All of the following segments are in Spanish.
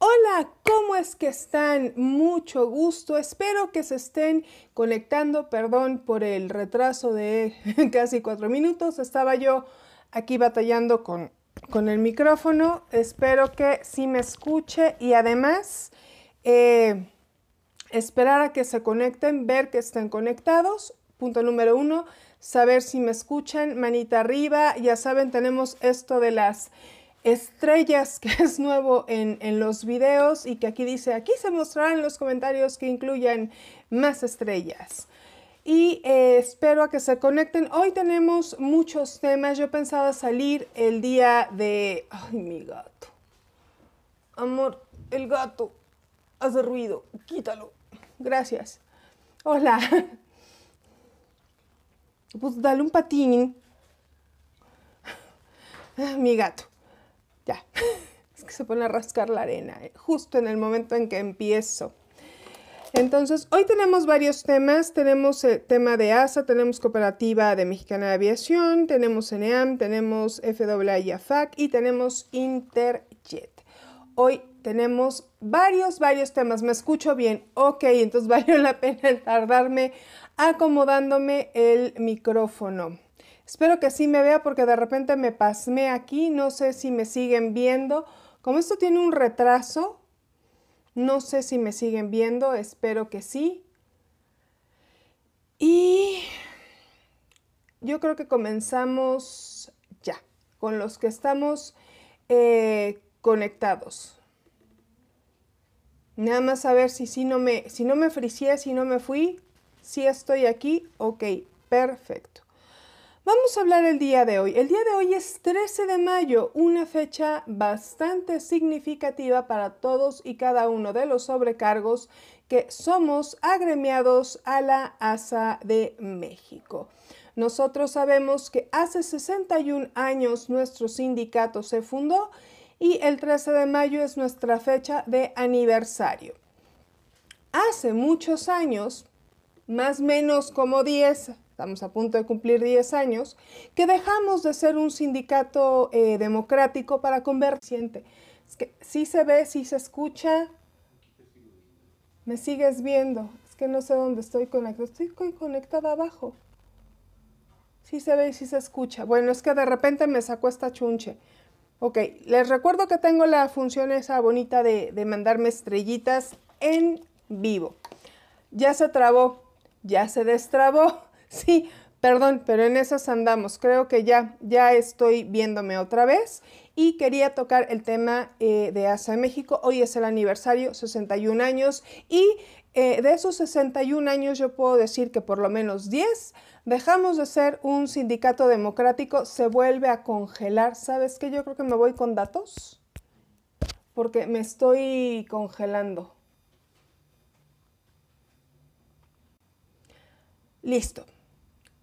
Hola, ¿cómo es que están? Mucho gusto. Espero que se estén conectando. Perdón por el retraso de casi cuatro minutos. Estaba yo aquí batallando con, con el micrófono. Espero que sí me escuche y además eh, esperar a que se conecten, ver que estén conectados. Punto número uno, saber si me escuchan. Manita arriba. Ya saben, tenemos esto de las estrellas, que es nuevo en, los videos y que aquí dice, aquí se mostrarán los comentarios que incluyan más estrellas. Y eh, espero a que se conecten. Hoy tenemos muchos temas. Yo pensaba salir el día de... Ay, mi gato. Amor, el gato hace ruido. Quítalo. Gracias. Hola. Pues dale un patín. Mi gato. Ya, es que se pone a rascar la arena, eh, justo en el momento en que empiezo. Entonces, hoy tenemos varios temas. Tenemos el eh, tema de ASA, tenemos Cooperativa de Mexicana de Aviación, tenemos ENEAM, tenemos FAA y AFAC y tenemos Interjet. Hoy tenemos varios, varios temas. Me escucho bien. Ok, entonces valió la pena tardarme acomodándome el micrófono. Espero que sí me vea porque de repente me pasmé aquí, no sé si me siguen viendo. Como esto tiene un retraso, no sé si me siguen viendo, espero que sí. Y yo creo que comenzamos ya con los que estamos eh, conectados. Nada más a ver si, no me, si no me si no me fui, si estoy aquí, ok, perfecto. Vamos a hablar el día de hoy. El día de hoy es 13 de mayo, una fecha bastante significativa para todos y cada uno de los sobrecargos que somos agremiados a la ASA de México. Nosotros sabemos que hace 61 años nuestro sindicato se fundó y el 13 de mayo es nuestra fecha de aniversario. Hace muchos años, más o menos como 10, estamos a punto de cumplir 10 años, que dejamos de ser un sindicato eh, democrático para convertirse. Es que sí se ve, sí se escucha, me sigues viendo, es que no sé dónde estoy conectado. estoy conectada abajo. Sí se ve y sí se escucha. Bueno, es que de repente me sacó esta chunche. Ok, les recuerdo que tengo la función esa bonita de, de mandarme estrellitas en vivo. Ya se trabó, ya se destrabó. Sí, perdón, pero en esas andamos. Creo que ya, ya estoy viéndome otra vez y quería tocar el tema eh, de ASA México. Hoy es el aniversario, 61 años, y eh, de esos 61 años yo puedo decir que por lo menos 10 dejamos de ser un sindicato democrático, se vuelve a congelar. ¿Sabes qué? Yo creo que me voy con datos porque me estoy congelando. Listo.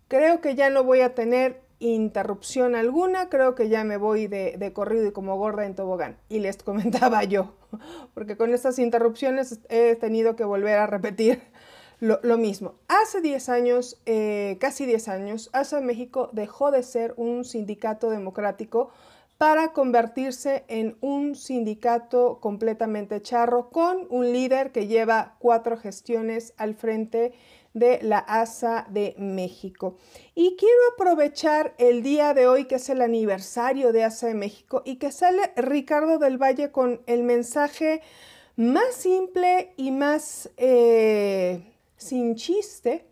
Creo que ya no voy a tener interrupción alguna, creo que ya me voy de, corrido y como gorda en tobogán. Y les comentaba yo, porque con estas interrupciones he tenido que volver a repetir lo, mismo. Hace 10 años, eh, casi 10 años, ASA México dejó de ser un sindicato democrático para convertirse en un sindicato completamente charro con un líder que lleva cuatro gestiones al frente de la ASA de México. Y quiero aprovechar el día de hoy, que es el aniversario de ASA de México, y que sale Ricardo del Valle con el mensaje más simple y más eh, sin chiste,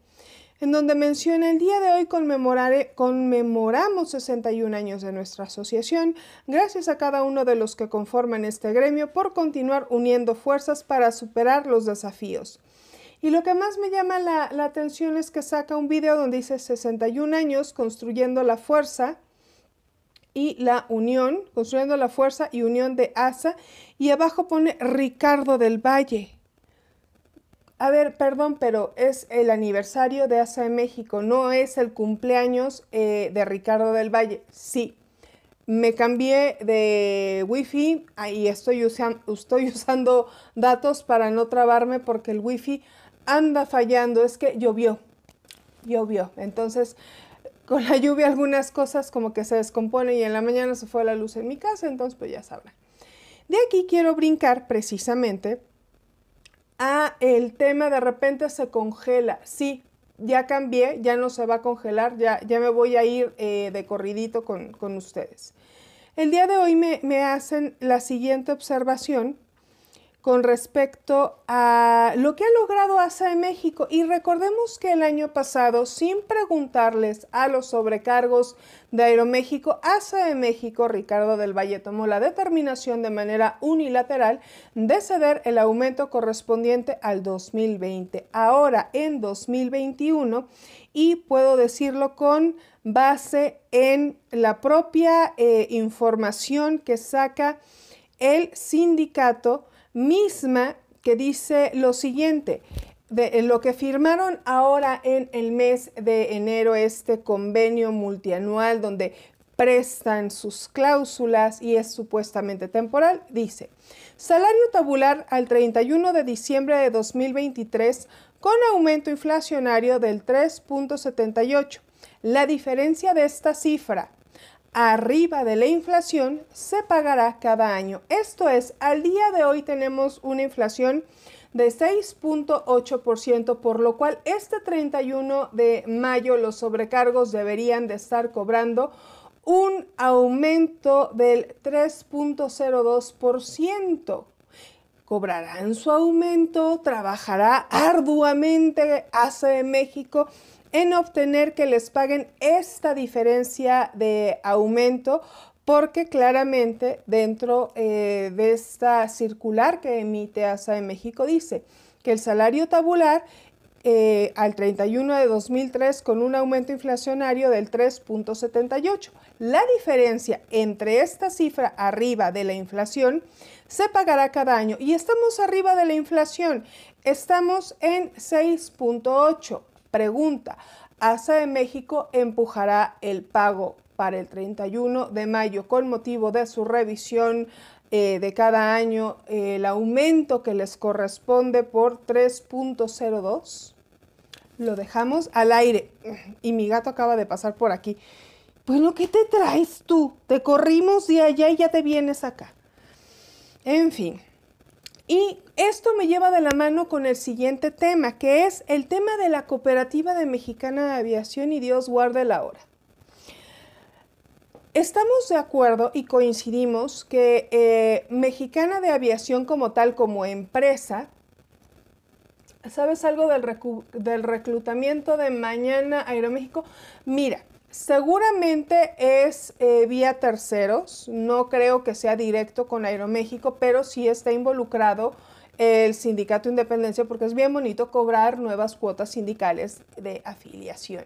en donde menciona el día de hoy conmemoramos 61 años de nuestra asociación, gracias a cada uno de los que conforman este gremio por continuar uniendo fuerzas para superar los desafíos. Y lo que más me llama la, atención es que saca un video donde dice 61 años construyendo la fuerza y la unión, construyendo la fuerza y unión de ASA. Y abajo pone Ricardo del Valle. A ver, perdón, pero es el aniversario de ASA de México, no es el cumpleaños eh, de Ricardo del Valle. Sí, me cambié de wifi y estoy, estoy usando datos para no trabarme porque el wifi anda fallando es que llovió, llovió. Entonces, con la lluvia algunas cosas como que se descomponen y en la mañana se fue la luz en mi casa, entonces pues ya sabrán. De aquí quiero brincar precisamente a el tema de repente se congela. Sí, ya cambié, ya no se va a congelar, ya, ya me voy a ir eh, de corridito con, ustedes. El día de hoy me, me hacen la siguiente observación con respecto a lo que ha logrado ASA en México. Y recordemos que el año pasado, sin preguntarles a los sobrecargos de Aeroméxico, ASA de México, Ricardo del Valle tomó la determinación de manera unilateral de ceder el aumento correspondiente al 2020. Ahora, en 2021, y puedo decirlo con base en la propia eh, información que saca el sindicato, misma que dice lo siguiente, de lo que firmaron ahora en el mes de enero este convenio multianual donde prestan sus cláusulas y es supuestamente temporal, dice, salario tabular al 31 de diciembre de 2023 con aumento inflacionario del 3.78. La diferencia de esta cifra arriba de la inflación se pagará cada año. Esto es, al día de hoy tenemos una inflación de 6.8%, por lo cual este 31 de mayo los sobrecargos deberían de estar cobrando un aumento del 3.02%. Cobrarán su aumento, trabajará arduamente hace México en obtener que les paguen esta diferencia de aumento porque claramente dentro eh, de esta circular que emite ASA en México dice que el salario tabular eh, al 31 de 2003 con un aumento inflacionario del 3.78. La diferencia entre esta cifra arriba de la inflación se pagará cada año y estamos arriba de la inflación, estamos en 6.8. Pregunta, ASA de México empujará el pago para el 31 de mayo con motivo de su revisión eh, de cada año el aumento que les corresponde por 3.02. Lo dejamos al aire y mi gato acaba de pasar por aquí. Pues lo que te traes tú? Te corrimos de allá y ya te vienes acá. En fin. Y esto me lleva de la mano con el siguiente tema, que es el tema de la cooperativa de Mexicana de Aviación y Dios guarde la hora. Estamos de acuerdo y coincidimos que eh, Mexicana de Aviación como tal, como empresa, ¿sabes algo del, del reclutamiento de Mañana Aeroméxico? Mira, Seguramente es eh, vía terceros, no creo que sea directo con Aeroméxico, pero sí está involucrado el sindicato Independencia porque es bien bonito cobrar nuevas cuotas sindicales de afiliación.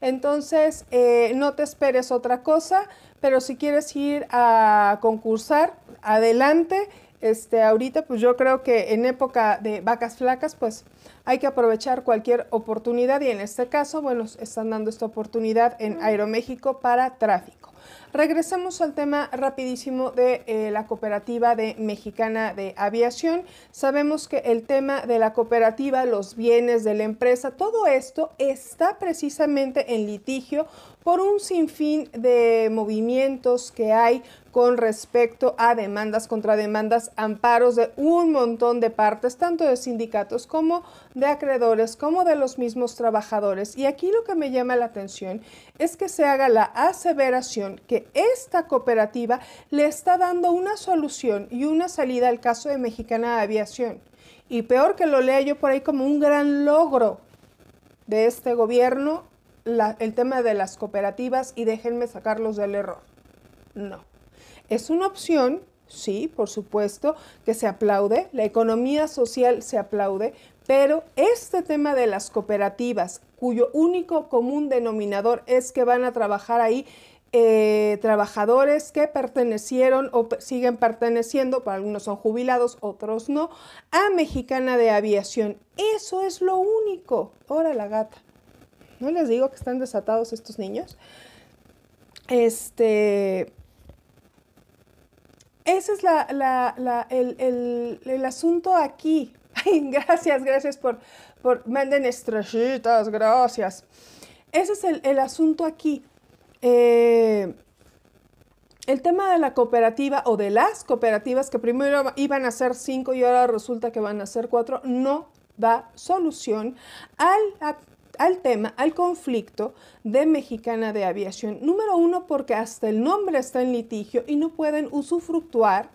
Entonces, eh, no te esperes otra cosa, pero si quieres ir a concursar, adelante este, ahorita pues yo creo que en época de vacas flacas pues hay que aprovechar cualquier oportunidad y en este caso bueno están dando esta oportunidad en Aeroméxico para tráfico. Regresemos al tema rapidísimo de eh, la cooperativa de mexicana de aviación. Sabemos que el tema de la cooperativa, los bienes de la empresa, todo esto está precisamente en litigio por un sinfín de movimientos que hay con respecto a demandas, contrademandas, amparos de un montón de partes, tanto de sindicatos como de acreedores, como de los mismos trabajadores. Y aquí lo que me llama la atención es que se haga la aseveración que esta cooperativa le está dando una solución y una salida al caso de Mexicana Aviación. Y peor que lo lea yo por ahí como un gran logro de este gobierno el tema de las cooperativas y déjenme sacarlos del error. No. Es una opción, sí, por supuesto, que se aplaude, la economía social se aplaude, pero este tema de las cooperativas, cuyo único común denominador es que van a trabajar ahí eh, trabajadores que pertenecieron o siguen perteneciendo, para algunos son jubilados, otros no, a Mexicana de Aviación. Eso es lo único. Ahora la gata. No les digo que están desatados estos niños. Este. Ese es el, asunto aquí. gracias, gracias por, por manden estrellitas, gracias. Ese es el, asunto aquí. Eh, el tema de la cooperativa o de las cooperativas que primero iban a ser cinco y ahora resulta que van a ser cuatro, no da solución al al tema, al conflicto de Mexicana de Aviación. Número uno, porque hasta el nombre está en litigio y no pueden usufructuar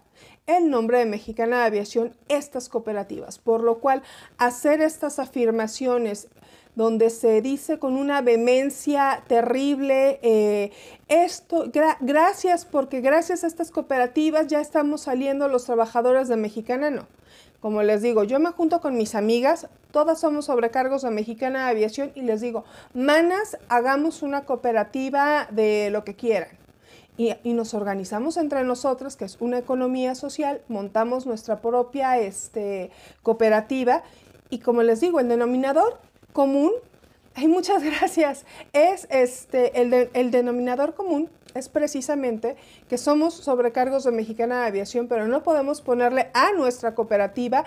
el nombre de Mexicana de Aviación estas cooperativas, por lo cual hacer estas afirmaciones donde se dice con una vehemencia terrible, eh, esto, gracias porque gracias a estas cooperativas ya estamos saliendo los trabajadores de Mexicana, no. Como les digo, yo me junto con mis amigas, todas somos sobrecargos de Mexicana de Aviación y les digo, manas, hagamos una cooperativa de lo que quieran. Y, nos organizamos entre nosotras, que es una economía social, montamos nuestra propia este, cooperativa y como les digo, el denominador común, hay muchas gracias, es este, el, el denominador común es precisamente que somos sobrecargos de Mexicana de Aviación, pero no podemos ponerle a nuestra cooperativa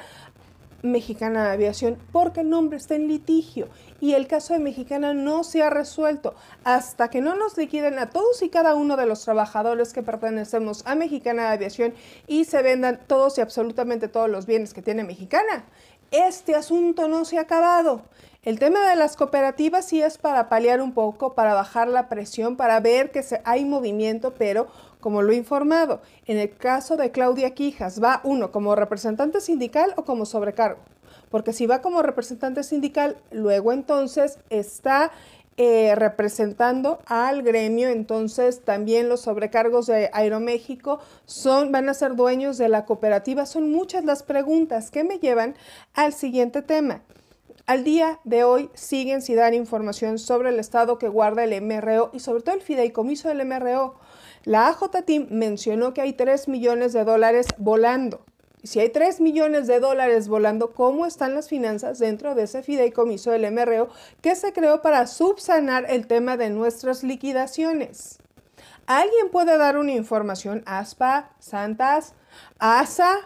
Mexicana de Aviación porque el nombre está en litigio y el caso de Mexicana no se ha resuelto. Hasta que no nos liquiden a todos y cada uno de los trabajadores que pertenecemos a Mexicana de Aviación y se vendan todos y absolutamente todos los bienes que tiene Mexicana, este asunto no se ha acabado. El tema de las cooperativas sí es para paliar un poco, para bajar la presión, para ver que hay movimiento, pero como lo he informado, en el caso de Claudia Quijas, va uno como representante sindical o como sobrecargo. Porque si va como representante sindical, luego entonces está eh, representando al gremio, entonces también los sobrecargos de Aeroméxico son, van a ser dueños de la cooperativa. Son muchas las preguntas que me llevan al siguiente tema. Al día de hoy siguen sin dar información sobre el estado que guarda el MRO y sobre todo el fideicomiso del MRO. La Team mencionó que hay 3 millones de dólares volando. si hay 3 millones de dólares volando, ¿cómo están las finanzas dentro de ese fideicomiso del MRO que se creó para subsanar el tema de nuestras liquidaciones? ¿Alguien puede dar una información? ASPA, Santas, ASA,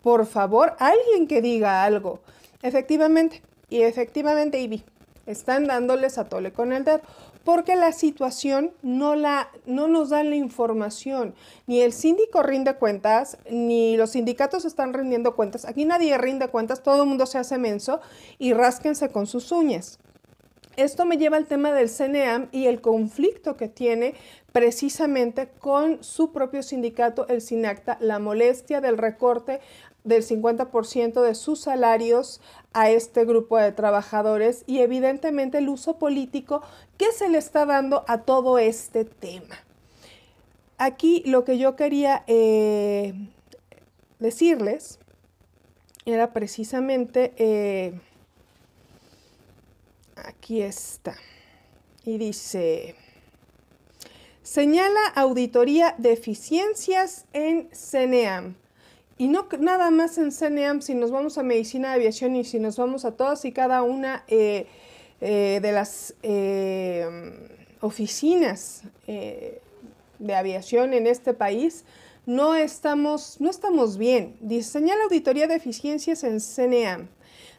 por favor, alguien que diga algo. Efectivamente, y efectivamente, Ivy, están dándoles a tole con el dedo, porque la situación no, la, no nos da la información. Ni el síndico rinde cuentas, ni los sindicatos están rindiendo cuentas. Aquí nadie rinde cuentas, todo el mundo se hace menso y rásquense con sus uñas. Esto me lleva al tema del CNEAM y el conflicto que tiene precisamente con su propio sindicato, el SINACTA, la molestia del recorte del 50% de sus salarios a este grupo de trabajadores y evidentemente el uso político que se le está dando a todo este tema. Aquí lo que yo quería eh, decirles era precisamente, eh, aquí está, y dice, señala auditoría deficiencias en CENEAM. Y no nada más en CNEAM, si nos vamos a medicina de aviación y si nos vamos a todas y cada una eh, eh, de las eh, oficinas de aviación en este país, no estamos, no estamos bien. Diseña la auditoría de eficiencias en CNEAM.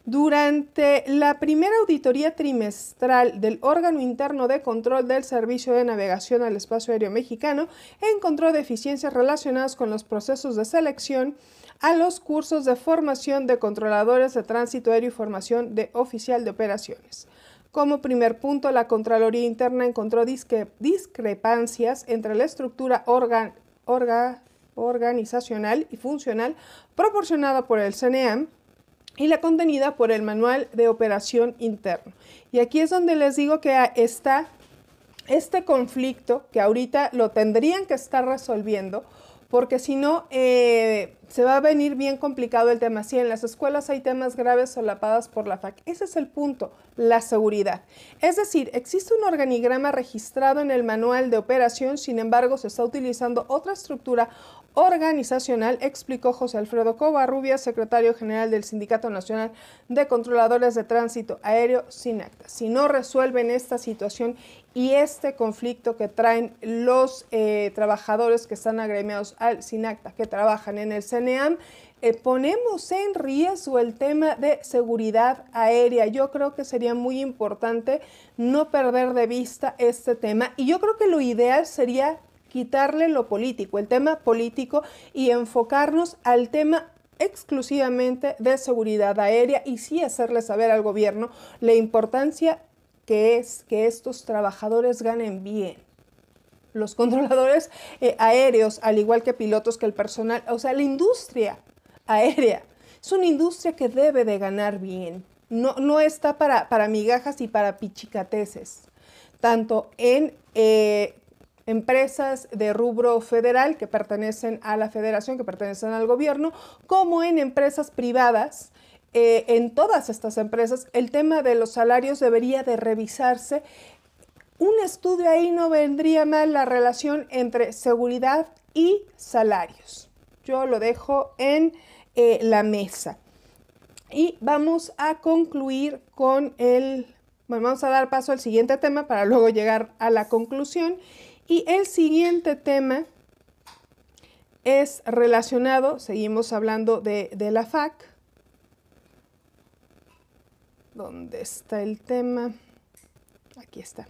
Durante la primera auditoría trimestral del órgano interno de control del Servicio de Navegación al Espacio Aéreo Mexicano, encontró deficiencias relacionadas con los procesos de selección a los cursos de formación de controladores de tránsito aéreo y formación de oficial de operaciones. Como primer punto, la Contraloría Interna encontró discrepancias entre la estructura organizacional y funcional proporcionada por el CNEAM, y la contenida por el manual de operación interno. Y aquí es donde les digo que está este conflicto que ahorita lo tendrían que estar resolviendo porque si no eh, se va a venir bien complicado el tema. Si en las escuelas hay temas graves solapadas por la FAC, ese es el punto, la seguridad. Es decir, existe un organigrama registrado en el manual de operación, sin embargo se está utilizando otra estructura, organizacional, explicó José Alfredo Covarrubias, secretario general del Sindicato Nacional de Controladores de Tránsito Aéreo, SINACTA. Si no resuelven esta situación y este conflicto que traen los eh, trabajadores que están agremiados al SINACTA, que trabajan en el CNEAM, eh, ponemos en riesgo el tema de seguridad aérea. Yo creo que sería muy importante no perder de vista este tema y yo creo que lo ideal sería quitarle lo político, el tema político y enfocarnos al tema exclusivamente de seguridad aérea y sí hacerle saber al gobierno la importancia que es que estos trabajadores ganen bien. Los controladores eh, aéreos, al igual que pilotos, que el personal, o sea, la industria aérea, es una industria que debe de ganar bien. No, no está para, para migajas y para pichicateces, tanto en eh, empresas de rubro federal que pertenecen a la federación, que pertenecen al gobierno, como en empresas privadas. Eh, en todas estas empresas el tema de los salarios debería de revisarse. Un estudio ahí no vendría mal la relación entre seguridad y salarios. Yo lo dejo en eh, la mesa. Y vamos a concluir con el, bueno, vamos a dar paso al siguiente tema para luego llegar a la conclusión. Y el siguiente tema es relacionado, seguimos hablando de, de la FAC. ¿Dónde está el tema? Aquí está.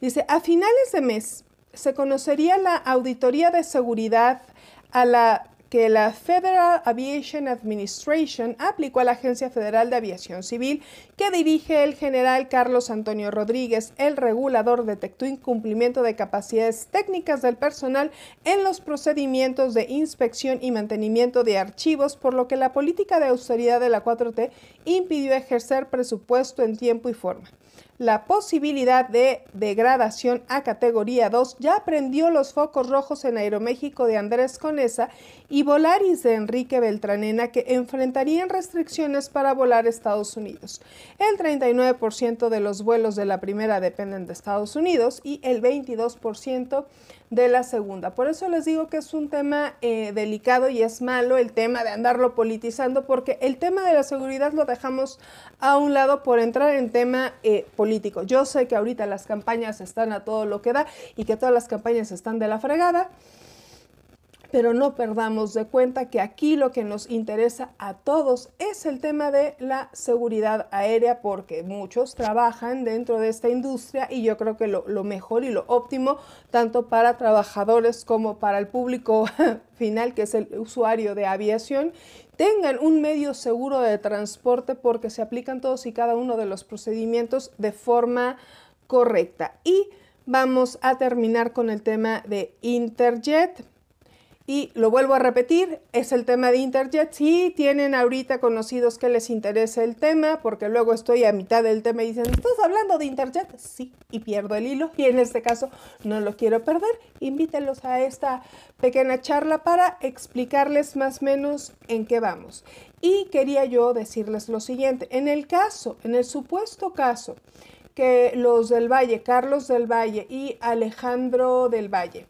Dice, a finales de mes se conocería la auditoría de seguridad a la que la Federal Aviation Administration aplicó a la Agencia Federal de Aviación Civil que dirige el general Carlos Antonio Rodríguez. El regulador detectó incumplimiento de capacidades técnicas del personal en los procedimientos de inspección y mantenimiento de archivos, por lo que la política de austeridad de la 4T impidió ejercer presupuesto en tiempo y forma la posibilidad de degradación a categoría 2, ya prendió los focos rojos en Aeroméxico de Andrés Conesa y Volaris de Enrique Beltranena que enfrentarían restricciones para volar a Estados Unidos. El 39% de los vuelos de la primera dependen de Estados Unidos y el 22% de la segunda. Por eso les digo que es un tema eh, delicado y es malo el tema de andarlo politizando porque el tema de la seguridad lo dejamos a un lado por entrar en tema eh, político yo sé que ahorita las campañas están a todo lo que da y que todas las campañas están de la fregada. Pero no perdamos de cuenta que aquí lo que nos interesa a todos es el tema de la seguridad aérea, porque muchos trabajan dentro de esta industria y yo creo que lo, mejor y lo óptimo, tanto para trabajadores como para el público final, que es el usuario de aviación, tengan un medio seguro de transporte porque se aplican todos y cada uno de los procedimientos de forma correcta. Y vamos a terminar con el tema de Interjet. Y lo vuelvo a repetir, es el tema de Interjet. Si tienen ahorita conocidos que les interese el tema, porque luego estoy a mitad del tema y dicen, ¿estás hablando de Interjet? Sí, y pierdo el hilo. Y en este caso no lo quiero perder. Invítenlos a esta pequeña charla para explicarles más o menos en qué vamos. Y quería yo decirles lo siguiente. En el caso, en el supuesto caso, que los del Valle, Carlos del Valle y Alejandro del Valle,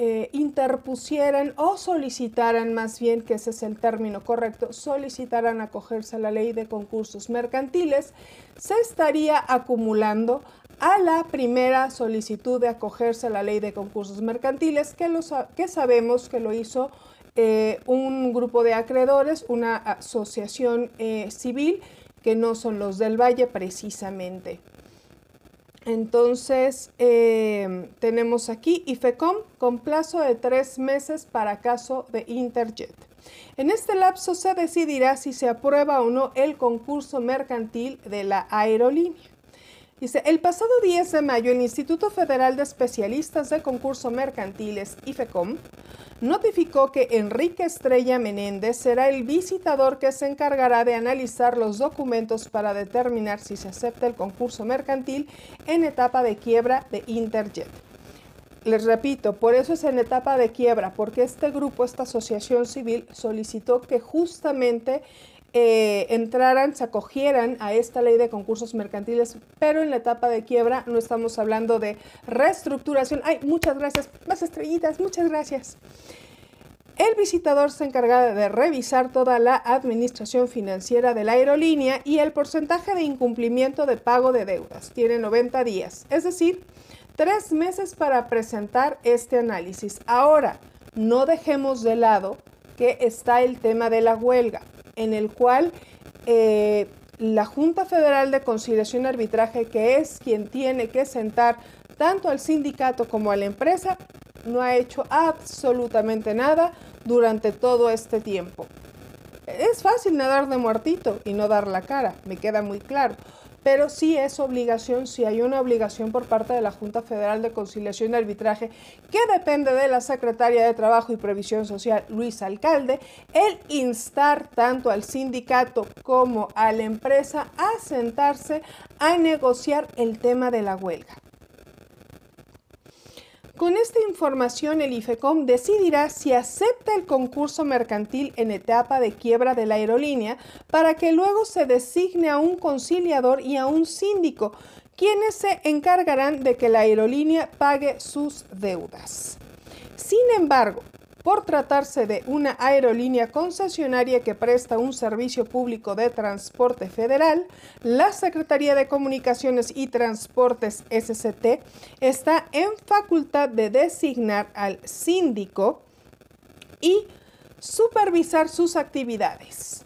eh, interpusieran o solicitaran, más bien, que ese es el término correcto, solicitaran acogerse a la ley de concursos mercantiles, se estaría acumulando a la primera solicitud de acogerse a la ley de concursos mercantiles, que, que sabemos que lo hizo eh, un grupo de acreedores, una asociación eh, civil, que no son los del Valle precisamente. Entonces, em, tenemos aquí IFECOM con plazo de tres meses para caso de Interjet. En este lapso se decidirá si se aprueba o no el concurso mercantil de la aerolínea. Dice, el pasado 10 de mayo el Instituto Federal de Especialistas de Concurso Mercantiles, IFECOM, notificó que Enrique Estrella Menéndez será el visitador que se encargará de analizar los documentos para determinar si se acepta el concurso mercantil en etapa de quiebra de Interjet. Les repito, por eso es en etapa de quiebra, porque este grupo, esta asociación civil, solicitó que justamente eh, entraran, se acogieran a esta ley de concursos mercantiles, pero en la etapa de quiebra no estamos hablando de reestructuración. Ay, muchas gracias, más estrellitas, muchas gracias. El visitador se encarga de revisar toda la administración financiera de la aerolínea y el porcentaje de incumplimiento de pago de deudas. Tiene 90 días, es decir, tres meses para presentar este análisis. Ahora, no dejemos de lado que está el tema de la huelga en el cual eh, la Junta Federal de Conciliación y Arbitraje, que es quien tiene que sentar tanto al sindicato como a la empresa, no ha hecho absolutamente nada durante todo este tiempo. Es fácil nadar de muertito y no dar la cara, me queda muy claro pero sí es obligación, si hay una obligación por parte de la Junta Federal de Conciliación y Arbitraje, que depende de la Secretaria de Trabajo y Previsión Social, Luis Alcalde, el instar tanto al sindicato como a la empresa a sentarse a negociar el tema de la huelga. Con esta información, el IFECOM decidirá si acepta el concurso mercantil en etapa de quiebra de la aerolínea para que luego se designe a un conciliador y a un síndico, quienes se encargarán de que la aerolínea pague sus deudas. Sin embargo, por tratarse de una aerolínea concesionaria que presta un servicio público de transporte federal, la Secretaría de Comunicaciones y Transportes SCT está en facultad de designar al síndico y supervisar sus actividades.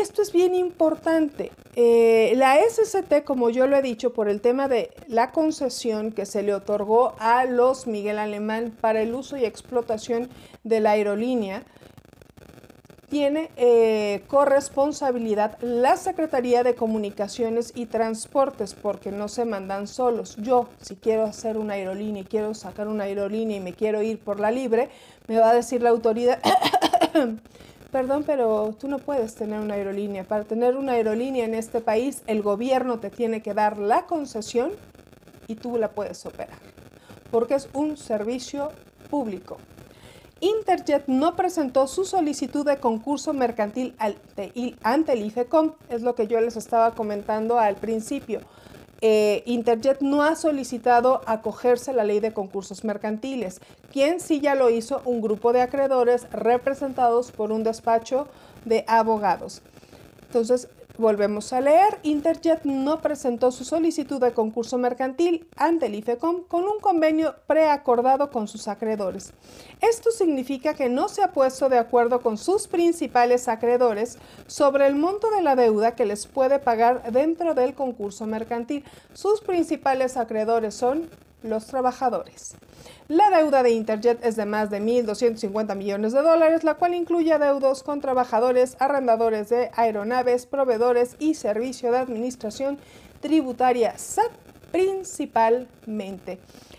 Esto es bien importante. Eh, la SCT, como yo lo he dicho, por el tema de la concesión que se le otorgó a los Miguel Alemán para el uso y explotación de la aerolínea, tiene eh, corresponsabilidad la Secretaría de Comunicaciones y Transportes porque no se mandan solos. Yo, si quiero hacer una aerolínea y quiero sacar una aerolínea y me quiero ir por la libre, me va a decir la autoridad, perdón, pero tú no puedes tener una aerolínea. Para tener una aerolínea en este país, el gobierno te tiene que dar la concesión y tú la puedes operar, porque es un servicio público. Interjet no presentó su solicitud de concurso mercantil ante el IFECOM, es lo que yo les estaba comentando al principio. Eh, Interjet no ha solicitado acogerse a la ley de concursos mercantiles, quien sí ya lo hizo un grupo de acreedores representados por un despacho de abogados. Entonces, Volvemos a leer, Interjet no presentó su solicitud de concurso mercantil ante el IFECOM con un convenio preacordado con sus acreedores. Esto significa que no se ha puesto de acuerdo con sus principales acreedores sobre el monto de la deuda que les puede pagar dentro del concurso mercantil. Sus principales acreedores son los trabajadores. La deuda de Interjet es de más de 1.250 millones de dólares, la cual incluye deudos con trabajadores, arrendadores de aeronaves, proveedores y servicio de administración tributaria SAT principalmente.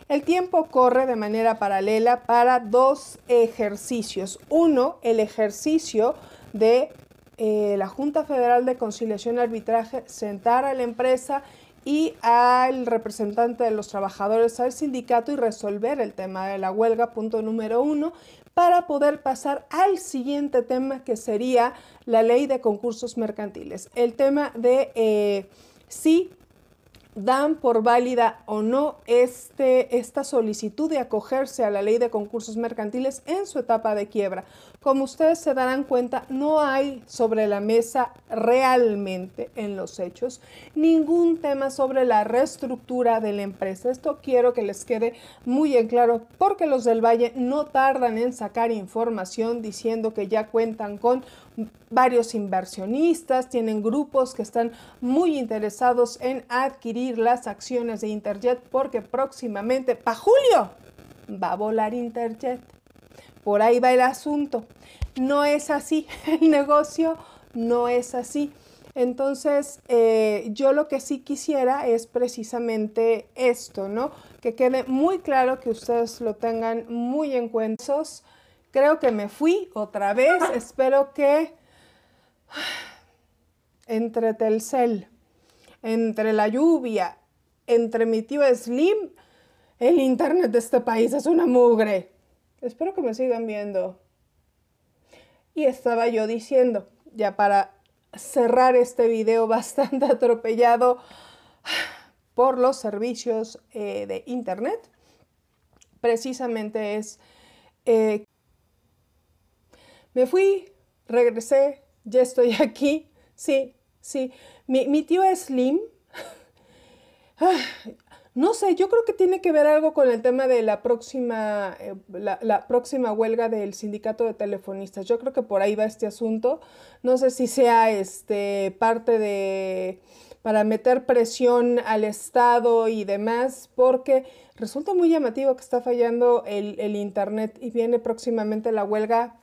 El tiempo corre de manera paralela para dos ejercicios. Uno, el ejercicio de eh, la Junta Federal de Conciliación y Arbitraje, sentar a la empresa y al representante de los trabajadores al sindicato y resolver el tema de la huelga, punto número uno, para poder pasar al siguiente tema que sería la ley de concursos mercantiles. El tema de... Eh, sí si dan por válida o no este, esta solicitud de acogerse a la ley de concursos mercantiles en su etapa de quiebra. Como ustedes se darán cuenta, no hay sobre la mesa realmente en los hechos ningún tema sobre la reestructura de la empresa. Esto quiero que les quede muy en claro porque los del Valle no tardan en sacar información diciendo que ya cuentan con varios inversionistas, tienen grupos que están muy interesados en adquirir las acciones de Interjet porque próximamente, para julio, va a volar Interjet. Por ahí va el asunto. No es así, el negocio no es así. Entonces, eh, yo lo que sí quisiera es precisamente esto, ¿no? Que quede muy claro que ustedes lo tengan muy en cuenta Creo que me fui otra vez. Espero que entre Telcel, entre la lluvia, entre mi tío Slim, el internet de este país es una mugre. Espero que me sigan viendo. Y estaba yo diciendo, ya para cerrar este video bastante atropellado por los servicios eh, de internet, precisamente es eh, me fui, regresé, ya estoy aquí. Sí, sí. Mi, tío es Slim. Ah, no sé, yo creo que tiene que ver algo con el tema de la próxima, eh, la, próxima huelga del sindicato de telefonistas. Yo creo que por ahí va este asunto. No sé si sea este, parte de para meter presión al Estado y demás, porque resulta muy llamativo que está fallando el, el Internet y viene próximamente la huelga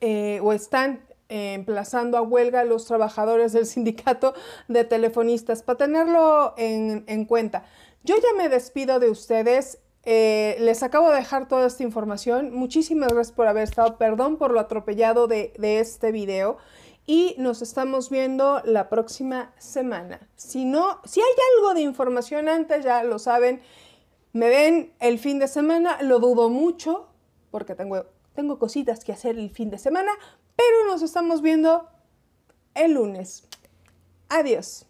eh, o están eh, emplazando a huelga los trabajadores del sindicato de telefonistas, para tenerlo en, cuenta. Yo ya me despido de ustedes. Eh, les acabo de dejar toda esta información. Muchísimas gracias por haber estado. Perdón por lo atropellado de, de este video. Y nos estamos viendo la próxima semana. Si no, si hay algo de información antes, ya lo saben. Me ven el fin de semana. Lo dudo mucho porque tengo tengo cositas que hacer el fin de semana, pero nos estamos viendo el lunes. Adiós.